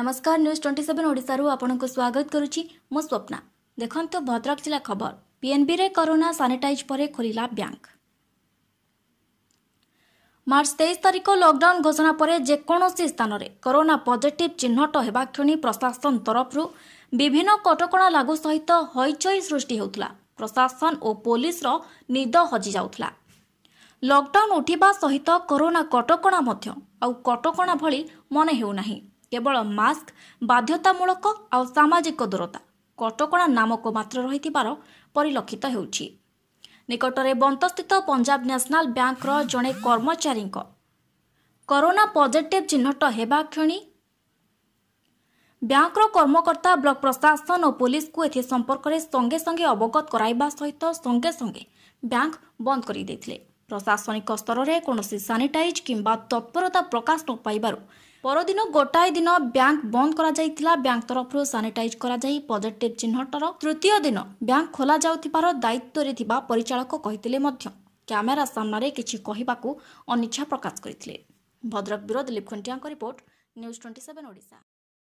ନମସ୍କାର news twenty seven ଓଡ଼ିଶାରୁ ଆପଣଙ୍କୁ ସ୍ୱାଗତ କରୁଛି ମୁଁ ସ୍ୱପ୍ନା ଦେଖନ୍ତୁ ଭଦ୍ରକ ଜିଲ୍ଲା ଖବର ପିଏନ୍ବିରେ କରୋନା ସାନିଟାଇଜ୍ ପରେ ଖୋଲିଲା ବ୍ୟାଙ୍କ ମାର୍ଚ୍ଚ ତେଇଶ ତାରିଖ ଲକ୍ଡାଉନ୍ ଘୋଷଣା ପରେ ଯେକୌଣସି ସ୍ଥାନରେ କରୋନା ପଜିଟିଭ୍ ଚିହ୍ନଟ ହେବା କ୍ଷଣି ପ୍ରଶାସନ ତରଫରୁ ବିଭିନ୍ନ କଟକଣା ଲାଗୁ ସହିତ ହଇଚଇ ସୃଷ୍ଟି ହେଉଥିଲା ପ୍ରଶାସନ ଓ ପୋଲିସର ନିଦ ହଜିଯାଉଥିଲା ଲକ୍ଡାଉନ୍ ଉଠିବା ସହିତ କରୋନା କଟକଣା ମଧ୍ୟ ଆଉ କଟକଣା ଭଳି ମନେ ହେଉନାହିଁ କେବଳ ମାସ୍କ ବାଧ୍ୟତାମୂଳକ ଆଉ ସାମାଜିକ ଦୂରତା କଟକଣା ନାମକ ମାତ୍ର ରହିଥିବାର ପରିଲକ୍ଷିତ ହେଉଛି ନିକଟରେ ବନ୍ତସ୍ଥିତ ପଞ୍ଜାବ ନ୍ୟାସନାଲ ବ୍ୟାଙ୍କର ଜଣେ କର୍ମଚାରୀଙ୍କ କରୋନା ପଜିଟିଭ୍ ଚିହ୍ନଟ ହେବା କ୍ଷଣି ବ୍ୟାଙ୍କର କର୍ମକର୍ତ୍ତା ବ୍ଲକ ପ୍ରଶାସନ ଓ ପୋଲିସକୁ ଏଥି ସମ୍ପର୍କରେ ସଙ୍ଗେ ସଙ୍ଗେ ଅବଗତ କରାଇବା ସହିତ ସଙ୍ଗେ ସଙ୍ଗେ ବ୍ୟାଙ୍କ ବନ୍ଦ କରିଦେଇଥିଲେ ପ୍ରଶାସନିକ ସ୍ତରରେ କୌଣସି ସାନିଟାଇଜ୍ କିମ୍ବା ତତ୍ପରତା ପ୍ରକାଶ ନ ପାଇବାରୁ ପରଦିନ ଗୋଟାଏ ଦିନ ବ୍ୟାଙ୍କ ବନ୍ଦ କରାଯାଇଥିଲା ବ୍ୟାଙ୍କ ତରଫରୁ ସାନିଟାଇଜ୍ କରାଯାଇ ପଜିଟିଭ୍ ଚିହ୍ନଟର ତୃତୀୟ ଦିନ ବ୍ୟାଙ୍କ ଖୋଲାଯାଉଥିବାର ଦାୟିତ୍ୱରେ ଥିବା ପରିଚାଳକ କହିଥିଲେ ମଧ୍ୟ କ୍ୟାମେରା ସାମ୍ନାରେ କିଛି କହିବାକୁ ଅନିଚ୍ଛା ପ୍ରକାଶ କରିଥିଲେ ଭଦ୍ରକ ବ୍ୟୁରୋ ଦିଲ୍ଲୀପ ଖୁଣ୍ଟିଆଙ୍କ report news twenty seven Odisha